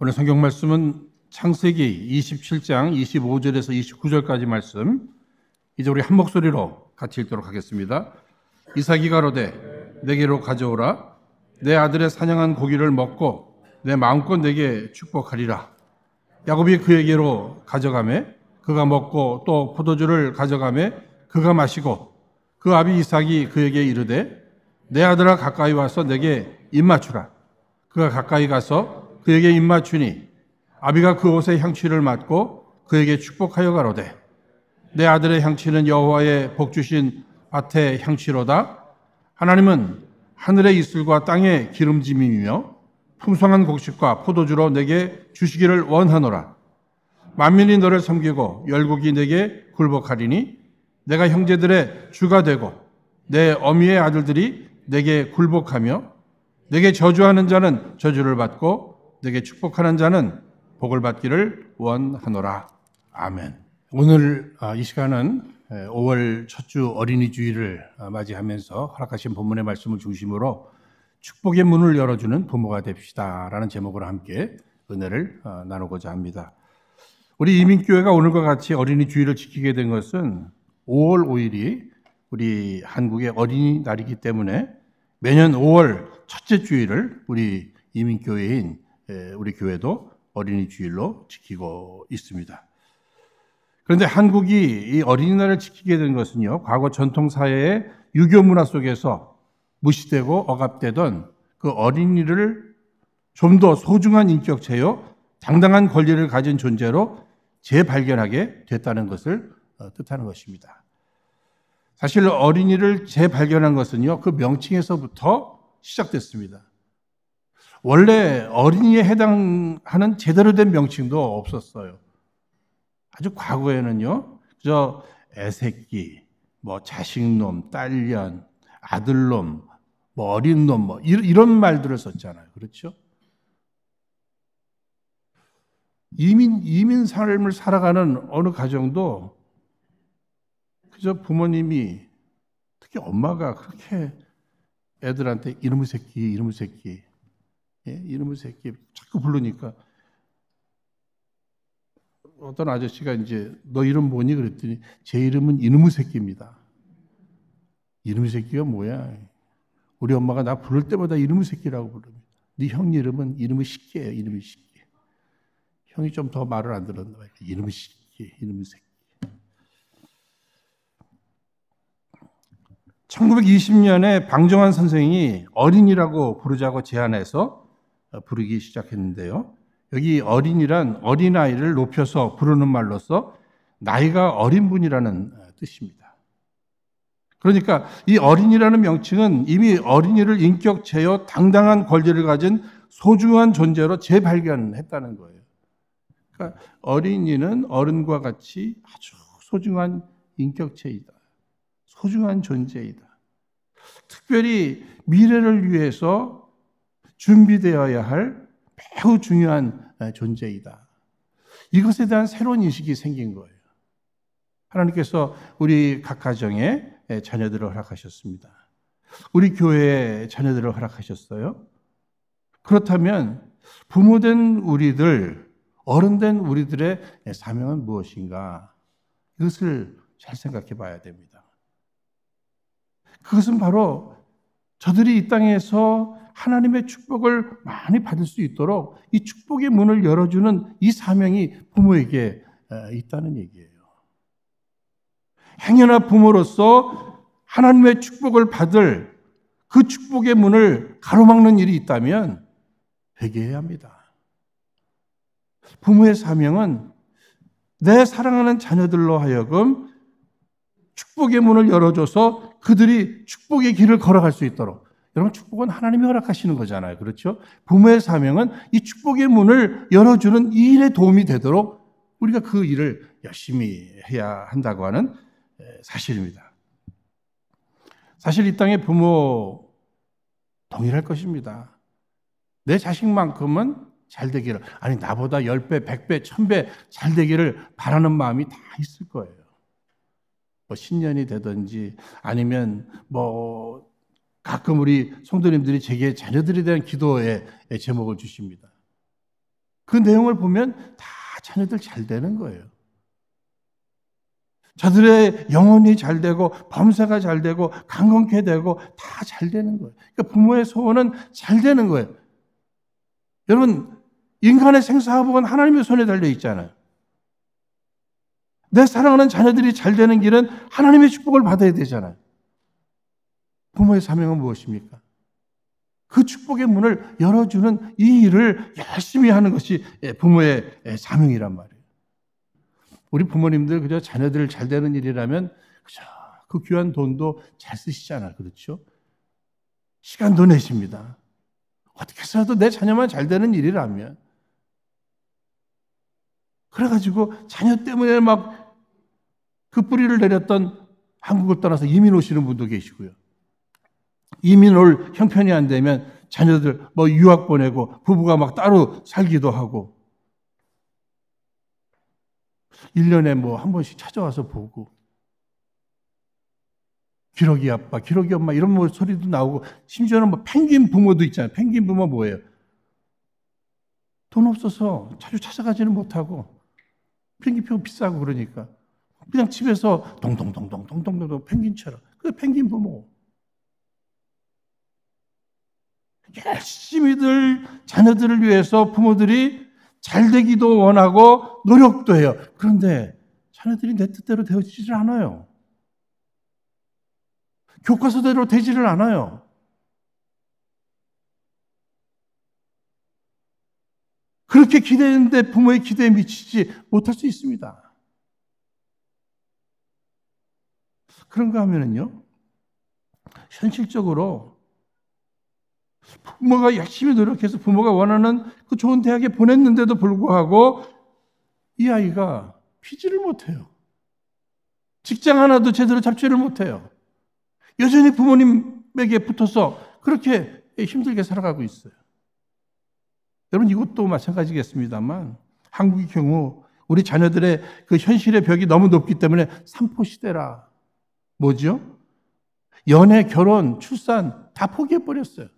오늘 성경 말씀은 창세기 27장 25절에서 29절까지 말씀. 이제 우리 한 목소리로 같이 읽도록 하겠습니다. 이삭이 가로되 내게로 가져오라 내 아들의 사냥한 고기를 먹고 내 마음껏 내게 축복하리라. 야곱이 그에게로 가져가매 그가 먹고 또 포도주를 가져가매 그가 마시고 그 아비 이삭이 그에게 이르되 내 아들아 가까이 와서 내게 입맞추라. 그가 가까이 가서 그에게 입맞추니 아비가 그 옷의 향취를 맡고 그에게 축복하여 가로되 내 아들의 향취는 여호와의 복 주신 밭의 향취로다 하나님은 하늘의 이슬과 땅의 기름짐이며 풍성한 곡식과 포도주로 내게 주시기를 원하노라 만민이 너를 섬기고 열국이 내게 굴복하리니 내가 형제들의 주가 되고 내 어미의 아들들이 내게 굴복하며 내게 저주하는 자는 저주를 받고 내게 축복하는 자는 복을 받기를 원하노라. 아멘. 오늘 아, 이 시간은 5월 첫 주 어린이 주일을 아, 맞이하면서 허락하신 본문의 말씀을 중심으로 축복의 문을 열어주는 부모가 됩시다라는 제목으로 함께 은혜를 아, 나누고자 합니다. 우리 이민교회가 오늘과 같이 어린이 주일을 지키게 된 것은 5월 5일이 우리 한국의 어린이날이기 때문에 매년 5월 첫째 주일을 우리 이민교회인 예, 우리 교회도 어린이 주일로 지키고 있습니다. 그런데 한국이 어린이날을 지키게 된 것은요, 과거 전통 사회의 유교 문화 속에서 무시되고 억압되던 그 어린이를 좀 더 소중한 인격체요, 당당한 권리를 가진 존재로 재발견하게 됐다는 것을 어, 뜻하는 것입니다. 사실 어린이를 재발견한 것은요, 그 명칭에서부터 시작됐습니다. 원래 어린이에 해당하는 제대로 된 명칭도 없었어요. 아주 과거에는요, 저 애새끼, 뭐 자식놈, 딸년, 아들놈, 뭐 어린놈, 뭐 이런 말들을 썼잖아요. 그렇죠? 이민, 이민 삶을 살아가는 어느 가정도 그저 부모님이 특히 엄마가 그렇게 애들한테 이놈의 새끼, 이놈의 새끼, 예? 이놈의 새끼 자꾸 부르니까 어떤 아저씨가 이제 너 이름 뭐니 그랬더니 제 이름은 이놈의 새끼입니다. 이놈의 새끼가 뭐야? 우리 엄마가 나 부를 때마다 이놈의 새끼라고 부릅니다. 네 형 이름은 이놈의 새끼예요. 이놈의 새끼. 형이 좀 더 말을 안 들었나 봐요. 이놈의 새끼, 이놈의 새끼. 1920년에 방정환 선생이 어린이라고 부르자고 제안해서 어, 부르기 시작했는데요. 여기 어린이란 어린아이를 높여서 부르는 말로서 나이가 어린 분이라는 어, 뜻입니다. 그러니까 이 어린이라는 명칭은 이미 어린이를 인격체여 당당한 권리를 가진 소중한 존재로 재발견했다는 거예요. 그러니까 어린이는 어른과 같이 아주 소중한 인격체이다. 소중한 존재이다. 특별히 미래를 위해서 준비되어야 할 매우 중요한 존재이다. 이것에 대한 새로운 인식이 생긴 거예요. 하나님께서 우리 각 가정에 자녀들을 허락하셨습니다. 우리 교회에 자녀들을 허락하셨어요. 그렇다면 부모된 우리들, 어른된 우리들의 사명은 무엇인가? 이것을 잘 생각해 봐야 됩니다. 그것은 바로 저들이 이 땅에서 하나님의 축복을 많이 받을 수 있도록 이 축복의 문을 열어주는 이 사명이 부모에게 있다는 얘기예요. 행여나 부모로서 하나님의 축복을 받을 그 축복의 문을 가로막는 일이 있다면 회개해야 합니다. 부모의 사명은 내 사랑하는 자녀들로 하여금 축복의 문을 열어줘서 그들이 축복의 길을 걸어갈 수 있도록 여러분 축복은 하나님이 허락하시는 거잖아요. 그렇죠? 부모의 사명은 이 축복의 문을 열어주는 이 일에 도움이 되도록 우리가 그 일을 열심히 해야 한다고 하는 사실입니다. 사실 이 땅의 부모 동일할 것입니다. 내 자식만큼은 잘 되기를, 아니, 나보다 10배, 100배, 1000배 잘 되기를 바라는 마음이 다 있을 거예요. 뭐, 신년이 되든지, 아니면 뭐, 가끔 우리 성도님들이 제게 자녀들에 대한 기도의 제목을 주십니다. 그 내용을 보면 다 자녀들 잘 되는 거예요. 자들의 영혼이 잘 되고 범사가 잘 되고 강건케 되고 다 잘 되는 거예요. 그러니까 부모의 소원은 잘 되는 거예요. 여러분 인간의 생사복은 하나님의 손에 달려 있잖아요. 내 사랑하는 자녀들이 잘 되는 길은 하나님의 축복을 받아야 되잖아요. 부모의 사명은 무엇입니까? 그 축복의 문을 열어주는 이 일을 열심히 하는 것이 예, 부모의 예, 사명이란 말이에요. 우리 부모님들 그저 자녀들 잘 되는 일이라면 그저 그 귀한 돈도 잘 쓰시잖아. 그렇죠? 시간도 내십니다. 어떻게 해서라도 내 자녀만 잘 되는 일이라면. 그래가지고 자녀 때문에 막 그 뿌리를 내렸던 한국을 떠나서 이민 오시는 분도 계시고요. 이민 올 형편이 안 되면 자녀들 뭐 유학 보내고 부부가 막 따로 살기도 하고 1년에 뭐 한 번씩 찾아와서 보고 기러기 아빠, 기러기 엄마 이런 뭐 소리도 나오고 심지어는 뭐 펭귄 부모도 있잖아요. 펭귄 부모 뭐예요? 돈 없어서 자주 찾아가지는 못하고 펭귄표 비싸고 그러니까 그냥 집에서 동동동동동동동 펭귄처럼 그 펭귄 부모 열심히들 자녀들을 위해서 부모들이 잘 되기도 원하고 노력도 해요. 그런데 자녀들이 내 뜻대로 되어지질 않아요. 교과서대로 되지를 않아요. 그렇게 기대했는데 부모의 기대에 미치지 못할 수 있습니다. 그런가 하면은요, 현실적으로 부모가 열심히 노력해서 부모가 원하는 그 좋은 대학에 보냈는데도 불구하고 이 아이가 피지를 못해요. 직장 하나도 제대로 잡지를 못해요. 여전히 부모님에게 붙어서 그렇게 힘들게 살아가고 있어요. 여러분 이것도 마찬가지겠습니다만 한국의 경우 우리 자녀들의 그 현실의 벽이 너무 높기 때문에 삼포 시대라 뭐죠? 연애, 결혼, 출산 다 포기해 버렸어요.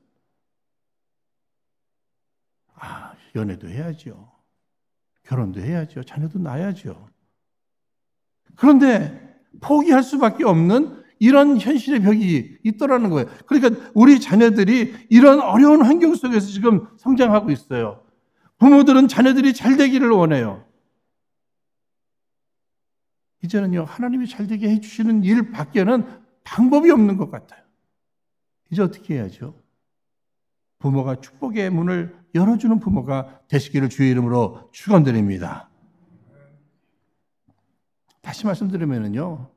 연애도 해야죠. 결혼도 해야죠. 자녀도 낳아야죠. 그런데 포기할 수밖에 없는 이런 현실의 벽이 있더라는 거예요. 그러니까 우리 자녀들이 이런 어려운 환경 속에서 지금 성장하고 있어요. 부모들은 자녀들이 잘 되기를 원해요. 이제는요, 하나님이 잘 되게 해주시는 일 밖에는 방법이 없는 것 같아요. 이제 어떻게 해야죠? 부모가 축복의 문을 열어주는 부모가 되시기를 주의 이름으로 축원드립니다. 다시 말씀드리면요,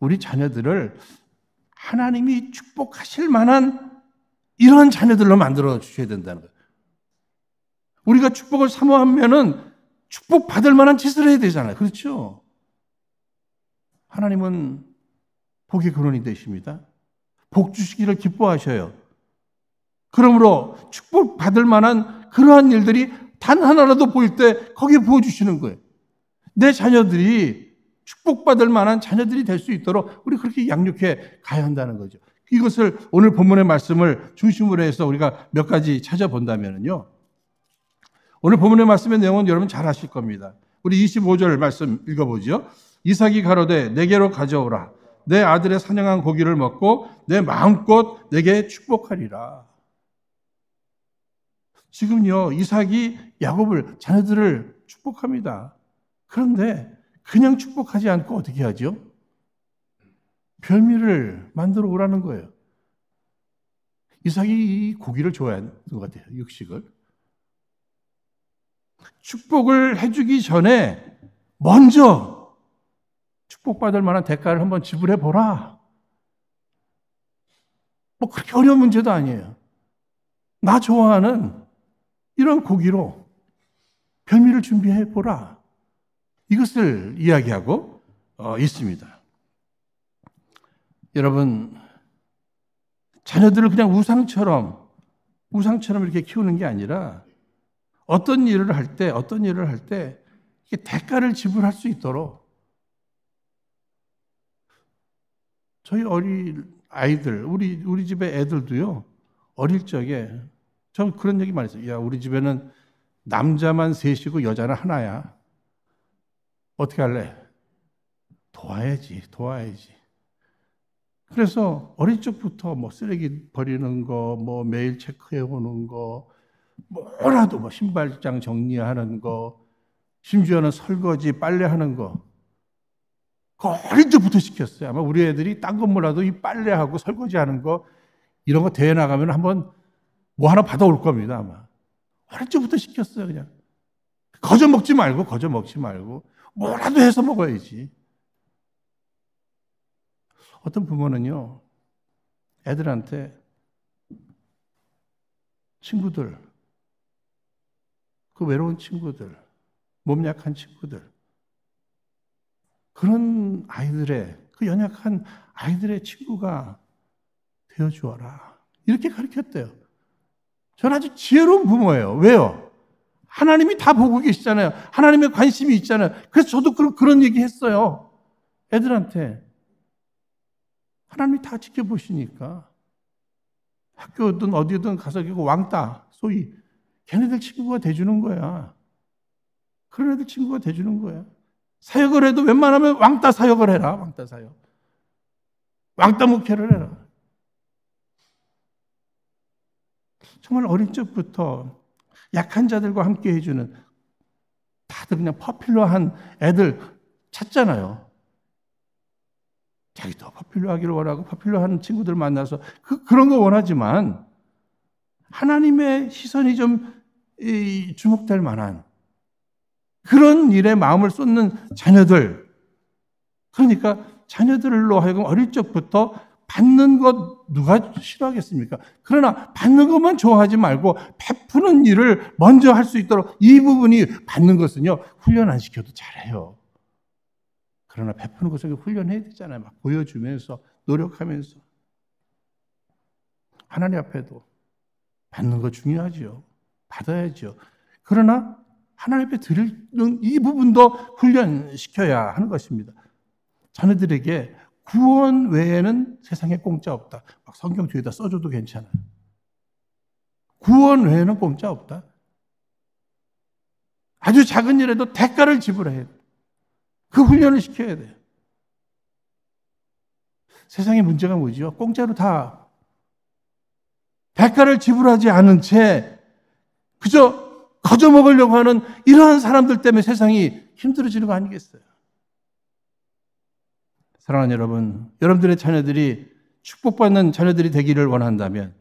우리 자녀들을 하나님이 축복하실 만한 이런 자녀들로 만들어 주셔야 된다는 거예요. 우리가 축복을 사모하면은 축복 받을 만한 짓을 해야 되잖아요. 그렇죠? 하나님은 복의 근원이 되십니다. 복 주시기를 기뻐하셔요. 그러므로 축복받을 만한 그러한 일들이 단 하나라도 보일 때 거기에 부어주시는 거예요. 내 자녀들이 축복받을 만한 자녀들이 될 수 있도록 우리 그렇게 양육해 가야 한다는 거죠. 이것을 오늘 본문의 말씀을 중심으로 해서 우리가 몇 가지 찾아본다면요. 오늘 본문의 말씀의 내용은 여러분 잘 아실 겁니다. 우리 25절 말씀 읽어보죠. 이삭이 가로되 내게로 가져오라. 내 아들의 사냥한 고기를 먹고 내 마음껏 내게 축복하리라. 지금요, 이삭이 야곱을, 자녀들을 축복합니다. 그런데 그냥 축복하지 않고 어떻게 하죠? 별미를 만들어 오라는 거예요. 이삭이 고기를 좋아하는 것 같아요. 육식을. 축복을 해주기 전에 먼저 축복받을 만한 대가를 한번 지불해 보라. 뭐 그렇게 어려운 문제도 아니에요. 나 좋아하는 이런 고기로 별미를 준비해 보라. 이것을 이야기하고 어, 있습니다. 여러분, 자녀들을 그냥 우상처럼, 우상처럼 이렇게 키우는 게 아니라 어떤 일을 할 때, 어떤 일을 할 때 대가를 지불할 수 있도록 저희 어린 아이들, 우리, 우리 집의 애들도요, 어릴 적에 전 그런 얘기 많이 했어요. 야, 우리 집에는 남자만 셋이고 여자는 하나야. 어떻게 할래? 도와야지, 도와야지. 그래서 어릴 적부터 뭐 쓰레기 버리는 거, 뭐 매일 체크해 오는 거, 뭐라도 뭐 신발장 정리하는 거, 심지어는 설거지, 빨래하는 거. 그 어릴 적부터 시켰어요. 아마 우리 애들이 딴건 몰라도 이 빨래하고 설거지하는 거, 이런 거 대회 나가면 한번 뭐 하나 받아올 겁니다, 아마. 어릴 적부터 시켰어요, 그냥. 거저 먹지 말고, 거저 먹지 말고, 뭐라도 해서 먹어야지. 어떤 부모는요, 애들한테 친구들, 그 외로운 친구들, 몸 약한 친구들, 그런 아이들의, 그 연약한 아이들의 친구가 되어주어라. 이렇게 가르쳤대요. 저는 아주 지혜로운 부모예요. 왜요? 하나님이 다 보고 계시잖아요. 하나님의 관심이 있잖아요. 그래서 저도 그런, 그런 얘기 했어요. 애들한테. 하나님이 다 지켜보시니까. 학교든 어디든 가서 왕따, 소위. 걔네들 친구가 돼주는 거야. 그런 애들 친구가 돼주는 거야. 사역을 해도 웬만하면 왕따 사역을 해라. 왕따 사역. 왕따 목회를 해라. 정말 어릴 적부터 약한 자들과 함께 해주는 다들 그냥 퍼필러한 애들 찾잖아요. 자기도 퍼필러 하기를 원하고 퍼필러 하 친구들 만나서 그, 그런 거 원하지만 하나님의 시선이 좀 이, 주목될 만한 그런 일에 마음을 쏟는 자녀들. 그러니까 자녀들로 하여금 어릴 적부터 받는 것 누가 싫어하겠습니까? 그러나 받는 것만 좋아하지 말고 베푸는 일을 먼저 할 수 있도록 이 부분이 받는 것은요, 훈련 안 시켜도 잘해요. 그러나 베푸는 것을 훈련해야 되잖아요. 막 보여주면서, 노력하면서. 하나님 앞에도 받는 거중요하지 받아야죠. 그러나 하나님 앞에 드리는 이 부분도 훈련시켜야 하는 것입니다. 자녀들에게 구원 외에는 세상에 공짜 없다. 막 성경 뒤에다 써줘도 괜찮아. 구원 외에는 공짜 없다. 아주 작은 일에도 대가를 지불해야 돼. 그 훈련을 시켜야 돼 세상의 문제가 뭐지요? 공짜로 다 대가를 지불하지 않은 채 그저 거저 먹으려고 하는 이러한 사람들 때문에 세상이 힘들어지는 거 아니겠어요? 사랑하는 여러분, 여러분들의 자녀들이 축복받는 자녀들이 되기를 원한다면,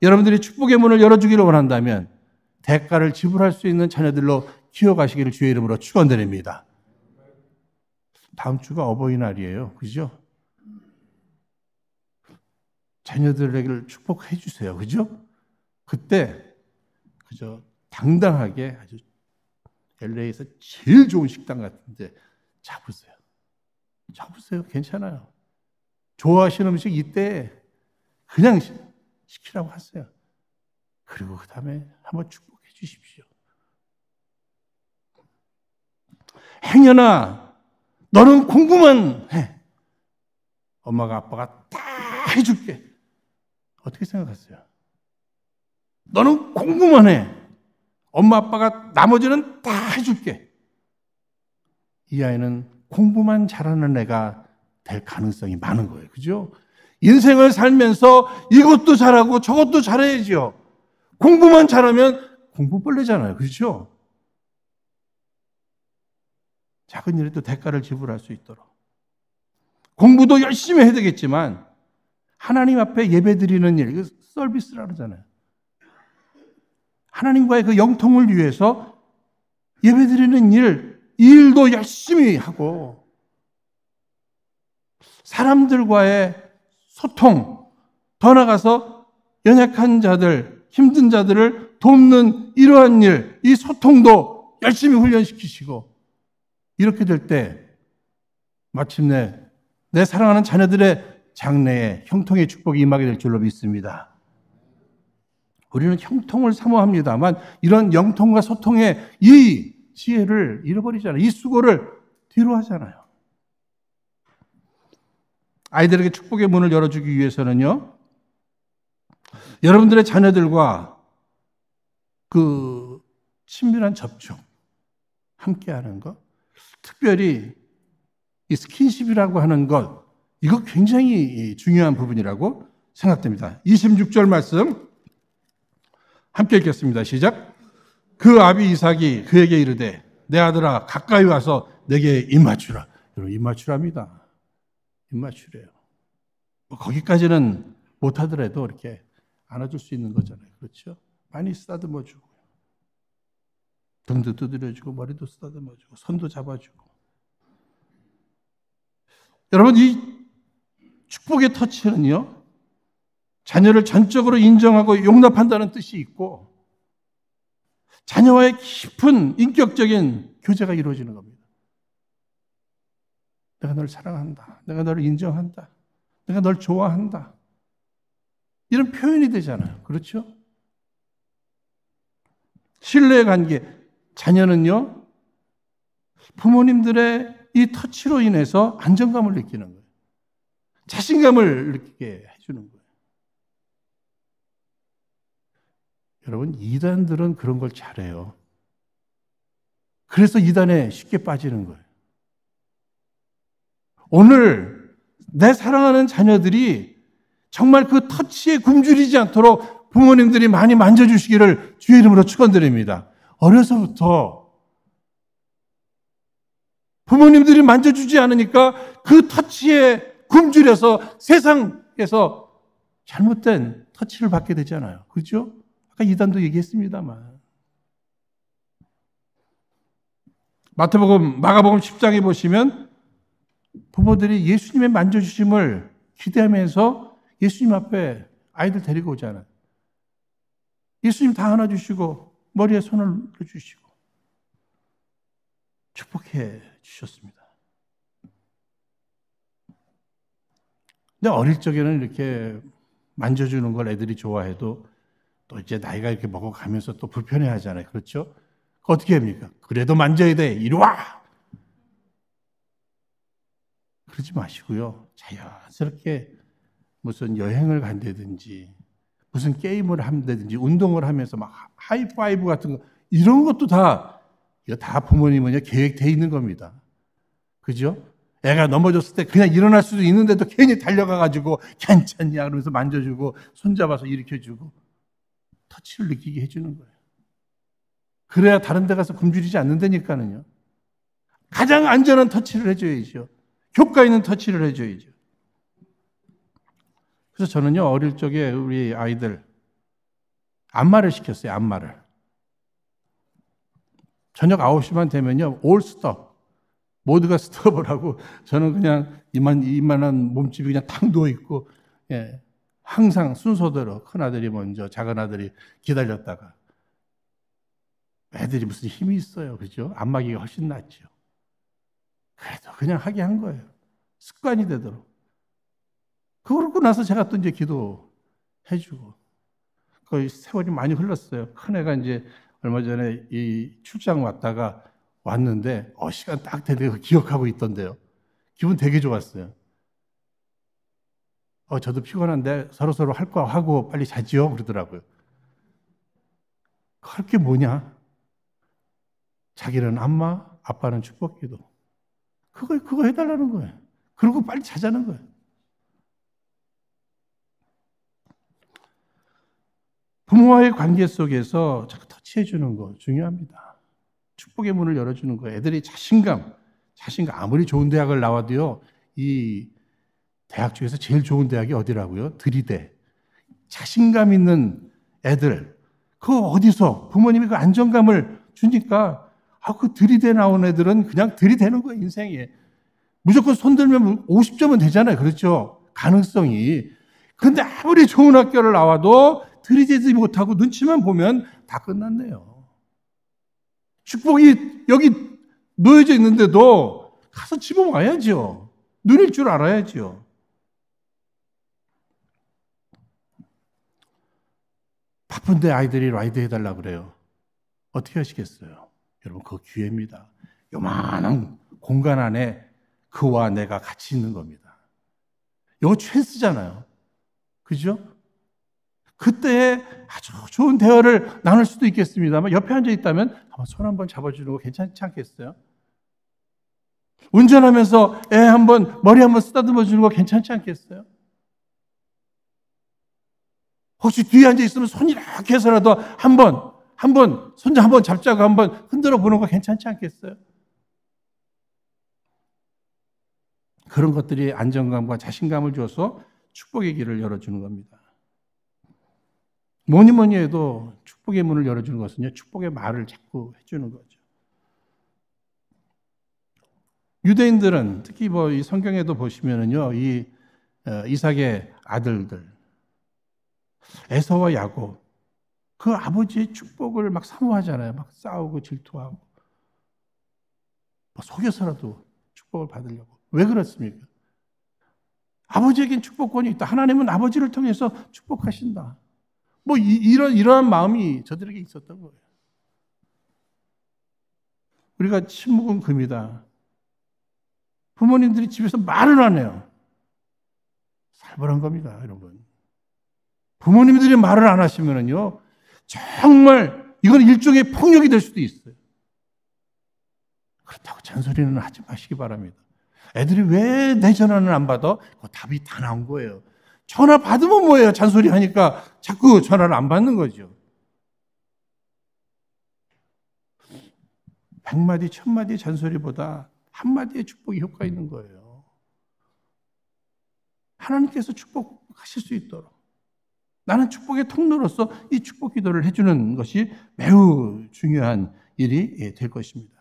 여러분들이 축복의 문을 열어주기를 원한다면, 대가를 지불할 수 있는 자녀들로 키워가시기를 주의 이름으로 축원드립니다. 다음 주가 어버이날이에요. 그죠? 자녀들에게 축복해 주세요. 그죠? 그때 그저 당당하게 아주 LA에서 제일 좋은 식당 같은데 잡으세요. 잡으세요. 괜찮아요. 좋아하시는 음식 이때 그냥 시키라고 하세요. 그리고 그 다음에 한번 축복해 주십시오. 행여나 너는 공부만 해. 엄마가 아빠가 다 해줄게. 어떻게 생각하세요? 너는 공부만 해. 엄마 아빠가 나머지는 다 해줄게. 이 아이는 공부만 잘하는 애가 될 가능성이 많은 거예요. 그죠? 인생을 살면서 이것도 잘하고 저것도 잘해야죠. 공부만 잘하면 공부벌레잖아요. 그죠 작은 일에도 대가를 지불할 수 있도록. 공부도 열심히 해야 되겠지만, 하나님 앞에 예배 드리는 일, 그 서비스라 그러잖아요. 하나님과의 그 영통을 위해서 예배 드리는 일, 일도 열심히 하고 사람들과의 소통, 더 나가서 아 연약한 자들, 힘든 자들을 돕는 이러한 일, 이 소통도 열심히 훈련시키시고 이렇게 될 때 마침내 내 사랑하는 자녀들의 장래에 형통의 축복이 임하게 될 줄로 믿습니다. 우리는 형통을 사모합니다만 이런 영통과 소통의 이 지혜를 잃어버리잖아요. 이 수고를 뒤로 하잖아요. 아이들에게 축복의 문을 열어주기 위해서는요, 여러분들의 자녀들과 그 친밀한 접촉, 함께 하는 것, 특별히 이 스킨십이라고 하는 것, 이거 굉장히 중요한 부분이라고 생각됩니다. 26절 말씀 함께 읽겠습니다. 시작. 그 아비 이삭이 그에게 이르되 내 아들아 가까이 와서 내게 임하추라 여러분 임하추랍니다임하추래요뭐 거기까지는 못하더라도 이렇게 안아줄 수 있는 거잖아요. 그렇죠? 많이 쓰다듬어주고 등도 두드려주고 머리도 쓰다듬어주고 손도 잡아주고 여러분 이 축복의 터치는요 자녀를 전적으로 인정하고 용납한다는 뜻이 있고 자녀와의 깊은 인격적인 교제가 이루어지는 겁니다. 내가 널 사랑한다. 내가 너를 인정한다. 내가 널 좋아한다. 이런 표현이 되잖아요. 그렇죠? 신뢰 관계. 자녀는요, 부모님들의 이 터치로 인해서 안정감을 느끼는 거예요. 자신감을 느끼게 해주는 거예요. 여러분, 이단들은 그런 걸 잘해요. 그래서 이단에 쉽게 빠지는 거예요. 오늘 내 사랑하는 자녀들이 정말 그 터치에 굶주리지 않도록 부모님들이 많이 만져주시기를 주의 이름으로 축원드립니다. 어려서부터 부모님들이 만져주지 않으니까 그 터치에 굶주려서 세상에서 잘못된 터치를 받게 되잖아요. 그렇죠? 아까 이단도 얘기했습니다만. 마태복음, 마가복음 10장에 보시면 부모들이 예수님의 만져주심을 기대하면서 예수님 앞에 아이들 데리고 오잖아요. 예수님 다 안아주시고 머리에 손을 넣어주시고 축복해 주셨습니다. 근데 어릴 적에는 이렇게 만져주는 걸 애들이 좋아해도 또 이제 나이가 이렇게 먹어가면서 또 불편해 하잖아요. 그렇죠? 어떻게 합니까? 그래도 만져야 돼. 이리 와! 그러지 마시고요. 자연스럽게 무슨 여행을 간다든지, 무슨 게임을 한다든지, 운동을 하면서 막 하이파이브 같은 거, 이런 것도 다, 이거 다 부모님은요, 계획되어 있는 겁니다. 그죠? 애가 넘어졌을 때 그냥 일어날 수도 있는데도 괜히 달려가가지고 괜찮냐 그러면서 만져주고 손잡아서 일으켜주고 터치를 느끼게 해주는 거예요. 그래야 다른 데 가서 굶주리지 않는다니까는요. 가장 안전한 터치를 해줘야죠. 효과 있는 터치를 해줘야죠. 그래서 저는요, 어릴 적에 우리 아이들 안마를 시켰어요, 안마를. 저녁 9시만 되면요, 올 스톱. 모두가 스톱을 하고 저는 그냥 이만, 이만한 몸집이 그냥 탁 누워있고, 예, 항상 순서대로 큰아들이 먼저, 작은아들이 기다렸다가. 애들이 무슨 힘이 있어요. 그죠? 안마기가 훨씬 낫죠. 그래도 그냥 하게 한 거예요. 습관이 되도록. 그러고 나서 제가 또 이제 기도해주고. 거의 세월이 많이 흘렀어요. 큰 애가 이제 얼마 전에 이 출장 왔다가 왔는데, 어, 시간 딱 되는 거 기억하고 있던데요. 기분 되게 좋았어요. 어, 저도 피곤한데 서로서로 할 거 하고 빨리 자지요. 그러더라고요. 할 게 뭐냐? 자기는 안마, 아빠는 축복 기도. 그거, 그거 해달라는 거예요. 그리고 빨리 자자는 거예요. 부모와의 관계 속에서 자꾸 터치해주는 거 중요합니다. 축복의 문을 열어주는 거 애들이 자신감, 자신감, 아무리 좋은 대학을 나와도요, 이 대학 중에서 제일 좋은 대학이 어디라고요? 들이대. 자신감 있는 애들. 그 어디서? 부모님이 그 안정감을 주니까, 아, 그 들이대 나온 애들은 그냥 들이대는 거예요, 인생에. 무조건 손들면 50점은 되잖아요. 그렇죠? 가능성이. 근데 아무리 좋은 학교를 나와도 들이대지 못하고 눈치만 보면 다 끝났네요. 축복이 여기 놓여져 있는데도 가서 집어와야죠. 눈일 줄 알아야죠. 바쁜데 아이들이 라이드 해달라 그래요. 어떻게 하시겠어요? 여러분, 그 기회입니다. 요만한 공간 안에 그와 내가 같이 있는 겁니다. 영거 찬스잖아요. 그죠? 그때 아주 좋은 대화를 나눌 수도 있겠습니다만 옆에 앉아 있다면 한번 손 한번 잡아주는 거 괜찮지 않겠어요? 운전하면서 애 한번 머리 한번 쓰다듬어 주는 거 괜찮지 않겠어요? 혹시 뒤에 앉아 있으면 손 이렇게 해서라도 한 번, 한 번, 손자 한 번 잡자고 한 번 흔들어 보는 거 괜찮지 않겠어요? 그런 것들이 안정감과 자신감을 줘서 축복의 길을 열어주는 겁니다. 뭐니 뭐니 해도 축복의 문을 열어주는 것은요, 축복의 말을 자꾸 해주는 거죠. 유대인들은 특히 뭐 이 성경에도 보시면은요, 이 어, 이삭의 아들들, 에서와 야곱 그 아버지의 축복을 막 사모하잖아요. 막 싸우고 질투하고 막 속여서라도 축복을 받으려고. 왜 그렇습니까? 아버지에겐 축복권이 있다. 하나님은 아버지를 통해서 축복하신다. 뭐 이, 런 이러한 마음이 저들에게 있었던 거예요. 우리가 침묵은 금이다. 부모님들이 집에서 말을 안 해요. 살벌한 겁니다, 여러분. 부모님들이 말을 안 하시면은요, 정말 이건 일종의 폭력이 될 수도 있어요. 그렇다고 잔소리는 하지 마시기 바랍니다. 애들이 왜 내 전화는 안 받아? 그 답이 다 나온 거예요. 전화 받으면 뭐예요? 잔소리 하니까 자꾸 전화를 안 받는 거죠. 백마디, 천마디 잔소리보다 한마디의 축복이 효과 있는 거예요. 하나님께서 축복하실 수 있도록. 나는 축복의 통로로서 이 축복 기도를 해주는 것이 매우 중요한 일이 예, 될 것입니다.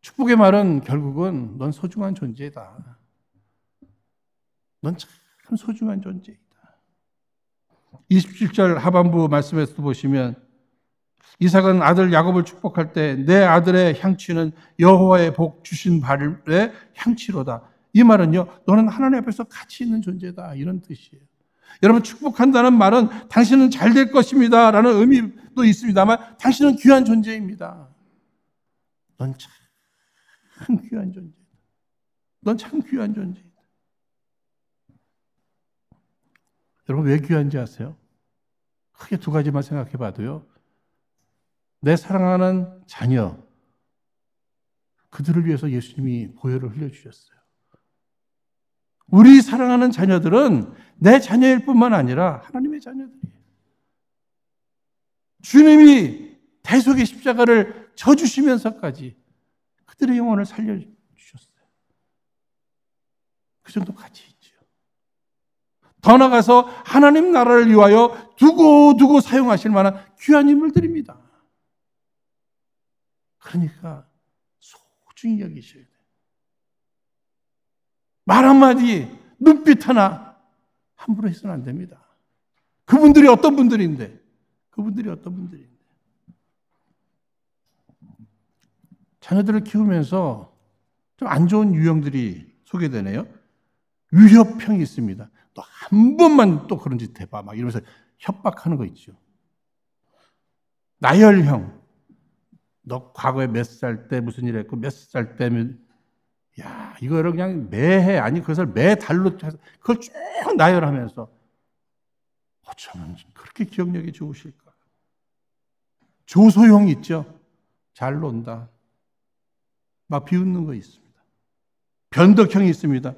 축복의 말은 결국은 넌 소중한 존재다. 넌 참 소중한 존재이다. 27절 하반부 말씀에서 보시면 이삭은 아들 야곱을 축복할 때 내 아들의 향취는 여호와의 복 주신 발의 향취로다. 이 말은요, 너는 하나님 앞에서 가치 있는 존재다. 이런 뜻이에요. 여러분 축복한다는 말은 당신은 잘 될 것입니다. 라는 의미도 있습니다만 당신은 귀한 존재입니다. 넌 참 귀한 존재다. 넌 참 귀한 존재다. 여러분 왜 귀한지 아세요? 크게 두 가지만 생각해 봐도요. 내 사랑하는 자녀, 그들을 위해서 예수님이 보혈을 흘려주셨어요. 우리 사랑하는 자녀들은 내 자녀일 뿐만 아니라 하나님의 자녀들이에요. 주님이 대속의 십자가를 져주시면서까지 그들의 영혼을 살려주셨어요. 그 정도 가치 있죠. 더 나가서 아 하나님 나라를 위하여 두고두고 두고 사용하실 만한 귀한 인물들입니다. 그러니까 소중히 여기셔야 돼요. 말 한마디, 눈빛 하나 함부로 해서는 안 됩니다. 그분들이 어떤 분들인데, 그분들이 어떤 분들인데. 자녀들을 키우면서 좀 안 좋은 유형들이 소개되네요. 위협형이 있습니다. 또 한 번만 또 그런 짓 해봐. 막 이러면서 협박하는 거 있죠. 나열형. 너 과거에 몇 살 때 무슨 일 했고, 몇 살 때면 야, 이거를 그냥 매해, 아니, 그것을 매달로 해서, 그걸 쭉 나열하면서, 어쩌면 그렇게 기억력이 좋으실까? 조소용 있죠? 잘 논다. 막 비웃는 거 있습니다. 변덕형이 있습니다.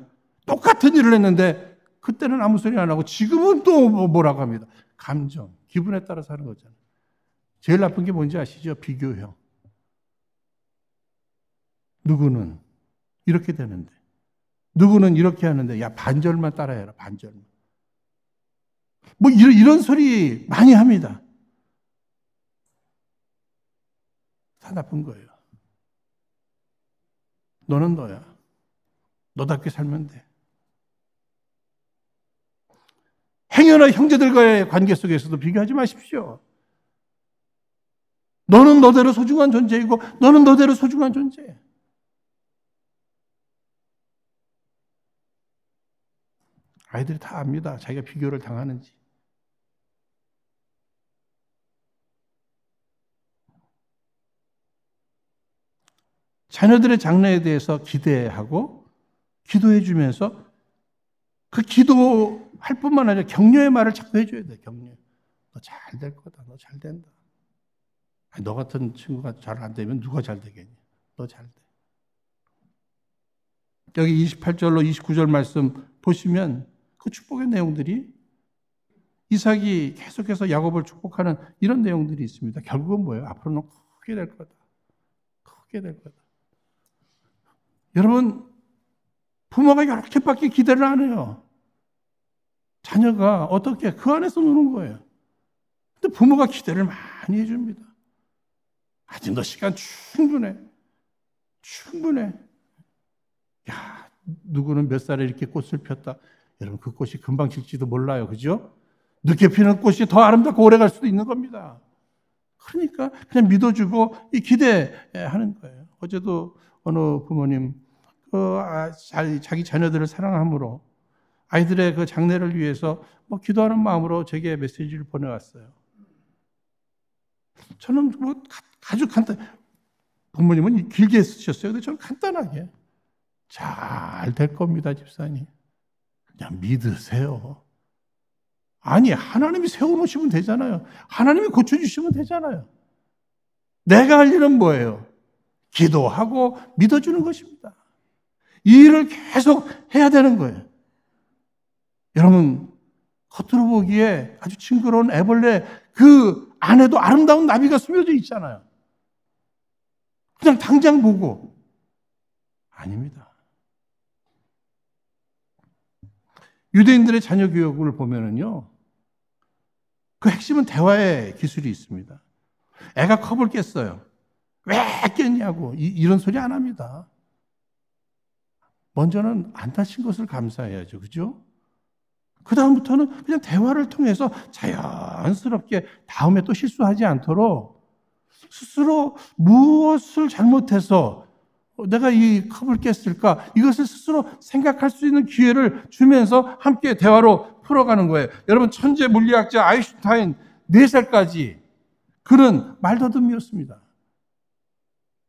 똑같은 일을 했는데, 그때는 아무 소리 안 하고, 지금은 또 뭐, 뭐라고 합니다. 감정, 기분에 따라서 하는 거잖아요. 제일 나쁜 게 뭔지 아시죠? 비교형. 누구는 이렇게 되는데. 누구는 이렇게 하는데, 야, 반절만 따라해라, 반절만. 뭐, 이런, 이런 소리 많이 합니다. 다 나쁜 거예요. 너는 너야. 너답게 살면 돼. 행여나 형제들과의 관계 속에서도 비교하지 마십시오. 너는 너대로 소중한 존재이고, 너는 너대로 소중한 존재예요. 아이들이 다 압니다. 자기가 비교를 당하는지. 자녀들의 장래에 대해서 기대하고 기도해 주면서 그 기도할 뿐만 아니라 격려의 말을 자꾸 해줘야 돼, 격려. 너 잘 될 거다, 너 잘 된다. 아니, 너 같은 친구가 잘 안 되면 누가 잘 되겠냐? 너 잘 돼. 여기 28절로 29절 말씀 보시면 그 축복의 내용들이 이삭이 계속해서 야곱을 축복하는 이런 내용들이 있습니다. 결국은 뭐예요? 앞으로는 크게 될 거다. 크게 될 거다. 여러분, 부모가 이렇게밖에 기대를 안 해요. 자녀가 어떻게 그 안에서 노는 거예요. 근데 부모가 기대를 많이 해줍니다. 아직 도 시간 충분해. 충분해. 야, 누구는 몇 살에 이렇게 꽃을 폈다. 여러분 그 꽃이 금방 질지도 몰라요. 그죠? 늦게 피는 꽃이 더 아름답고 오래 갈 수도 있는 겁니다. 그러니까 그냥 믿어주고 기대하는 거예요. 어제도 어느 부모님 그 아, 자기 자녀들을 사랑함으로 아이들의 그 장래를 위해서 뭐 기도하는 마음으로 제게 메시지를 보내왔어요. 저는 뭐 아주 간단 부모님은 길게 쓰셨어요. 근데 저는 간단하게 잘 될 겁니다, 집사님. 그냥 믿으세요. 아니, 하나님이 세워놓으시면 되잖아요. 하나님이 고쳐주시면 되잖아요. 내가 할 일은 뭐예요? 기도하고 믿어주는 것입니다. 이 일을 계속 해야 되는 거예요. 여러분, 겉으로 보기에 아주 징그러운 애벌레 그 안에도 아름다운 나비가 숨겨져 있잖아요. 그냥 당장 보고. 아닙니다. 유대인들의 자녀 교육을 보면은요, 그 핵심은 대화의 기술이 있습니다. 애가 컵을 깼어요. 왜 깼냐고 이, 런 소리 안 합니다. 먼저는 안 다친 것을 감사해야죠, 그죠? 그 다음부터는 그냥 대화를 통해서 자연스럽게 다음에 또 실수하지 않도록 스스로 무엇을 잘못해서 어, 내가 이 컵을 깼을까? 이것을 스스로 생각할 수 있는 기회를 주면서 함께 대화로 풀어가는 거예요. 여러분, 천재 물리학자 아인슈타인 4살까지 그는 말더듬이었습니다.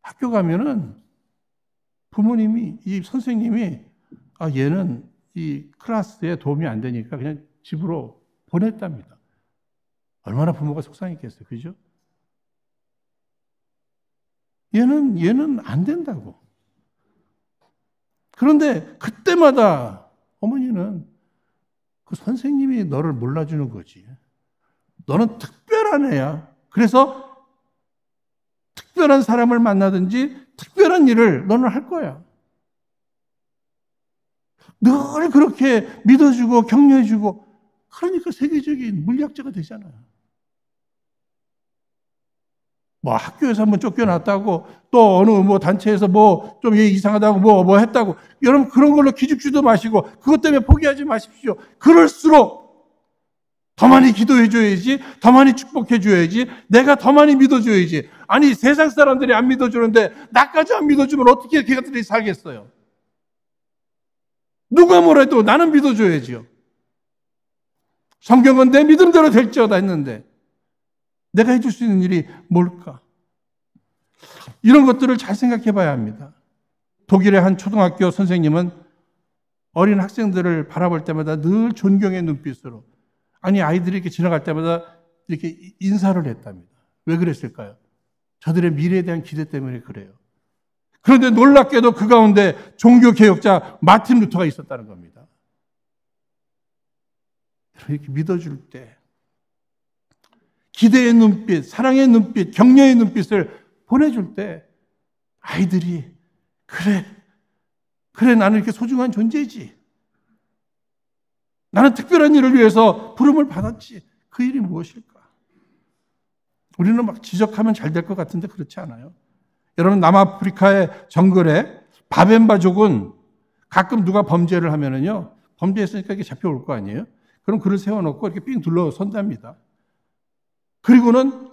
학교 가면은 부모님이, 이 선생님이, 아, 얘는 이클라스에 도움이 안 되니까 그냥 집으로 보냈답니다. 얼마나 부모가 속상했겠어요. 그죠? 얘는, 얘는 안 된다고. 그런데 그때마다 어머니는 그 선생님이 너를 몰라주는 거지. 너는 특별한 애야. 그래서 특별한 사람을 만나든지 특별한 일을 너는 할 거야. 늘 그렇게 믿어주고 격려해주고 그러니까 세계적인 물리학자가 되잖아요. 뭐 학교에서 한번 쫓겨났다고 또 어느 뭐 단체에서 뭐 좀 이상하다고 뭐뭐 뭐 했다고 여러분 그런 걸로 기죽지도 마시고 그것 때문에 포기하지 마십시오. 그럴수록 더 많이 기도해 줘야지, 더 많이 축복해 줘야지, 내가 더 많이 믿어 줘야지. 아니 세상 사람들이 안 믿어 주는데 나까지 안 믿어 주면 어떻게 걔들이 살겠어요? 누가 뭐래도 나는 믿어 줘야지요. 성경은 내 믿음대로 될지어다 했는데 내가 해줄 수 있는 일이 뭘까? 이런 것들을 잘 생각해 봐야 합니다. 독일의 한 초등학교 선생님은 어린 학생들을 바라볼 때마다 늘 존경의 눈빛으로 아니 아이들이 이렇게 지나갈 때마다 이렇게 인사를 했답니다. 왜 그랬을까요? 저들의 미래에 대한 기대 때문에 그래요. 그런데 놀랍게도 그 가운데 종교 개혁자 마틴 루터가 있었다는 겁니다. 이렇게 믿어줄 때 기대의 눈빛, 사랑의 눈빛, 격려의 눈빛을 보내줄 때 아이들이 그래, 그래 나는 이렇게 소중한 존재지. 나는 특별한 일을 위해서 부름을 받았지. 그 일이 무엇일까? 우리는 막 지적하면 잘 될 것 같은데 그렇지 않아요. 여러분 남아프리카의 정글에 바벤바족은 가끔 누가 범죄를 하면은요 범죄했으니까 이게 잡혀올 거 아니에요? 그럼 그를 세워놓고 이렇게 삥 둘러 선답니다. 그리고는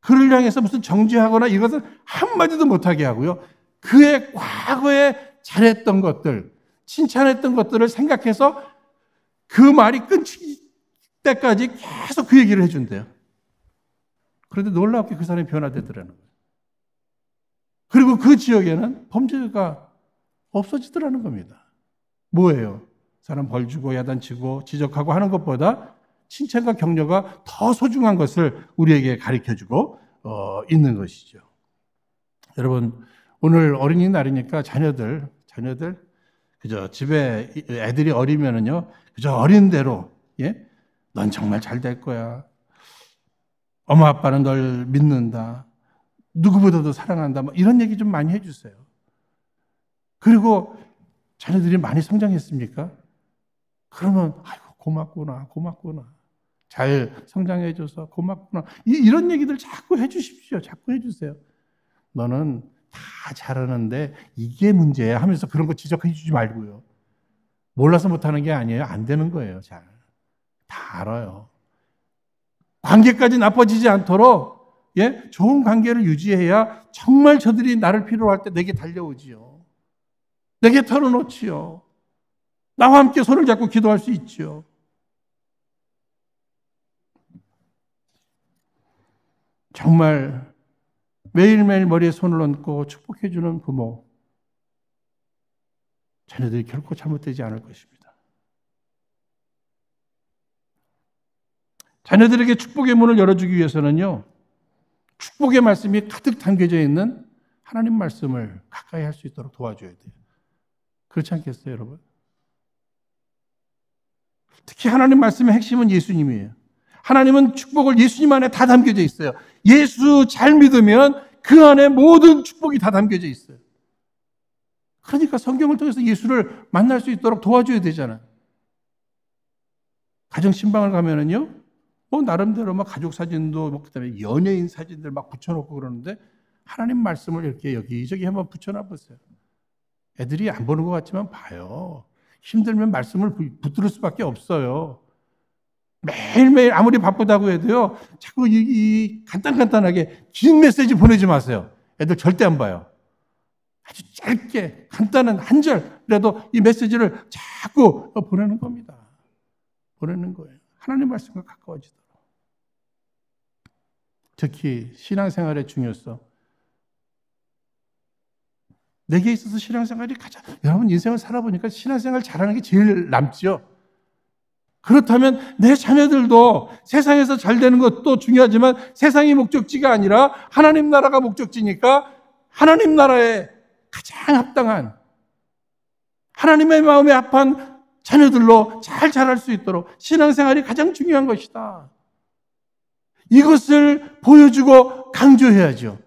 그를 향해서 무슨 정죄하거나 이것을 한마디도 못하게 하고요. 그의 과거에 잘했던 것들, 칭찬했던 것들을 생각해서 그 말이 끊칠 때까지 계속 그 얘기를 해준대요. 그런데 놀랍게 그 사람이 변화되더라는 거예요. 그리고 그 지역에는 범죄가 없어지더라는 겁니다. 뭐예요? 사람 벌 주고 야단치고 지적하고 하는 것보다 칭찬과 격려가 더 소중한 것을 우리에게 가르쳐 주고 어, 있는 것이죠. 여러분, 오늘 어린이날이니까 자녀들, 자녀들, 그저 집에 애들이 어리면은요, 그저 어린 대로, 예? 넌 정말 잘 될 거야. 엄마 아빠는 널 믿는다. 누구보다도 사랑한다. 뭐 이런 얘기 좀 많이 해주세요. 그리고 자녀들이 많이 성장했습니까? 그러면 아이고 고맙구나, 고맙구나. 잘 성장해줘서 고맙구나. 이, 런 얘기들 자꾸 해주십시오. 자꾸 해주세요. 너는 다 잘하는데 이게 문제야 하면서 그런 거 지적해주지 말고요. 몰라서 못하는 게 아니에요. 안 되는 거예요. 잘. 다 알아요. 관계까지 나빠지지 않도록 예? 좋은 관계를 유지해야 정말 저들이 나를 필요로 할 때 내게 달려오지요. 내게 털어놓지요. 나와 함께 손을 잡고 기도할 수 있지요. 정말 매일매일 머리에 손을 얹고 축복해주는 부모, 자녀들이 결코 잘못되지 않을 것입니다. 자녀들에게 축복의 문을 열어주기 위해서는요, 축복의 말씀이 가득 담겨져 있는 하나님 말씀을 가까이 할 수 있도록 도와줘야 돼요. 그렇지 않겠어요, 여러분? 특히 하나님 말씀의 핵심은 예수님이에요. 하나님은 축복을 예수님 안에 다 담겨져 있어요. 예수 잘 믿으면 그 안에 모든 축복이 다 담겨져 있어요. 그러니까 성경을 통해서 예수를 만날 수 있도록 도와줘야 되잖아요. 가정 신방을 가면은요, 뭐 나름대로 막 가족 사진도 뭐 그다음에 연예인 사진들 막 붙여놓고 그러는데 하나님 말씀을 이렇게 여기저기 한번 붙여놔 보세요. 애들이 안 보는 것 같지만 봐요. 힘들면 말씀을 붙들을 수밖에 없어요. 매일매일 아무리 바쁘다고 해도요, 자꾸 이, 이 간단간단하게 긴 메시지 보내지 마세요. 애들 절대 안 봐요. 아주 짧게 간단한 한 절이라도 이 메시지를 자꾸 보내는 겁니다. 보내는 거예요. 하나님 말씀과 가까워지도록. 특히 신앙생활의 중요성. 내게 있어서 신앙생활이 가장 여러분 인생을 살아보니까 신앙생활 잘하는 게 제일 남죠. 그렇다면 내 자녀들도 세상에서 잘 되는 것도 중요하지만 세상이 목적지가 아니라 하나님 나라가 목적지니까 하나님 나라에 가장 합당한 하나님의 마음에 합한 자녀들로 잘 자랄 수 있도록 신앙생활이 가장 중요한 것이다. 이것을 보여주고 강조해야죠.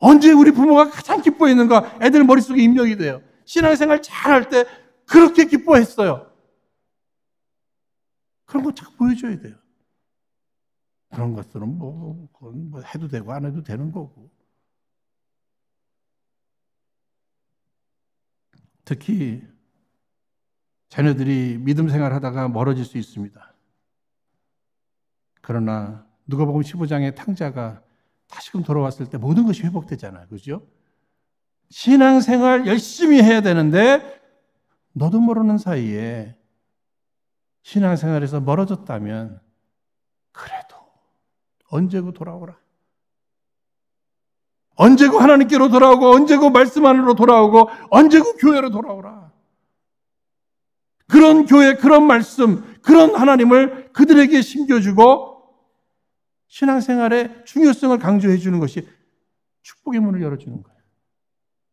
언제 우리 부모가 가장 기뻐했는가? 애들 머릿속에 입력이 돼요. 신앙생활 잘할 때 그렇게 기뻐했어요. 그런 거 자꾸 보여줘야 돼요. 그런 것들은 뭐, 그건 뭐 해도 되고 안 해도 되는 거고. 특히 자녀들이 믿음 생활 하다가 멀어질 수 있습니다. 그러나 누가복음 15장의 탕자가 다시금 돌아왔을 때 모든 것이 회복되잖아요. 그죠? 신앙생활 열심히 해야 되는데 너도 모르는 사이에 신앙생활에서 멀어졌다면 그래도 언제고 돌아오라. 언제고 하나님께로 돌아오고 언제고 말씀 안으로 돌아오고 언제고 교회로 돌아오라. 그런 교회, 그런 말씀, 그런 하나님을 그들에게 심겨주고 신앙생활의 중요성을 강조해 주는 것이 축복의 문을 열어주는 거예요.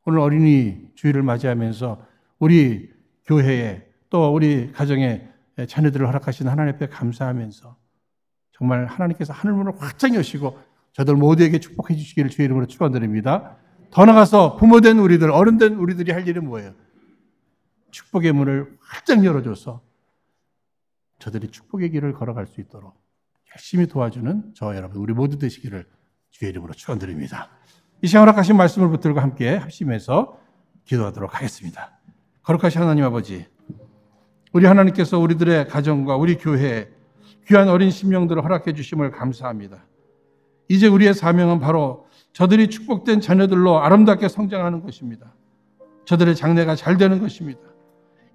오늘 어린이 주일을 맞이하면서 우리 교회에 또 우리 가정에 예, 자녀들을 허락하신 하나님 앞에 감사하면서 정말 하나님께서 하늘문을 확장 여시고 저들 모두에게 축복해 주시기를 주의 이름으로 축원드립니다. 더 나가서 부모된 우리들, 어른된 우리들이 할 일은 뭐예요? 축복의 문을 활짝 열어줘서 저들이 축복의 길을 걸어갈 수 있도록 열심히 도와주는 저 여러분, 우리 모두 되시기를 주의 이름으로 축원드립니다. 이 시간 허락하신 말씀을 붙들고 함께 합심해서 기도하도록 하겠습니다. 거룩하신 하나님 아버지, 우리 하나님께서 우리들의 가정과 우리 교회에 귀한 어린 심령들을 허락해 주심을 감사합니다. 이제 우리의 사명은 바로 저들이 축복된 자녀들로 아름답게 성장하는 것입니다. 저들의 장래가 잘 되는 것입니다.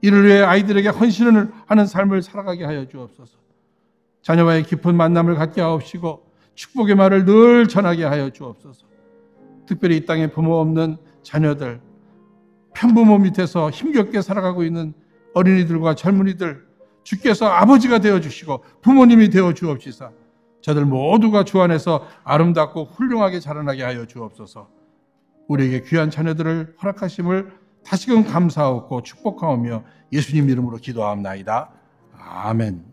이를 위해 아이들에게 헌신을 하는 삶을 살아가게 하여 주옵소서. 자녀와의 깊은 만남을 갖게 하옵시고 축복의 말을 늘 전하게 하여 주옵소서. 특별히 이 땅에 부모 없는 자녀들, 편부모 밑에서 힘겹게 살아가고 있는 어린이들과 젊은이들 주께서 아버지가 되어 주시고 부모님이 되어 주옵시사 저들 모두가 주 안에서 아름답고 훌륭하게 자라나게 하여 주옵소서 우리에게 귀한 자녀들을 허락하심을 다시금 감사하고 축복하오며 예수님 이름으로 기도합나이다 아멘.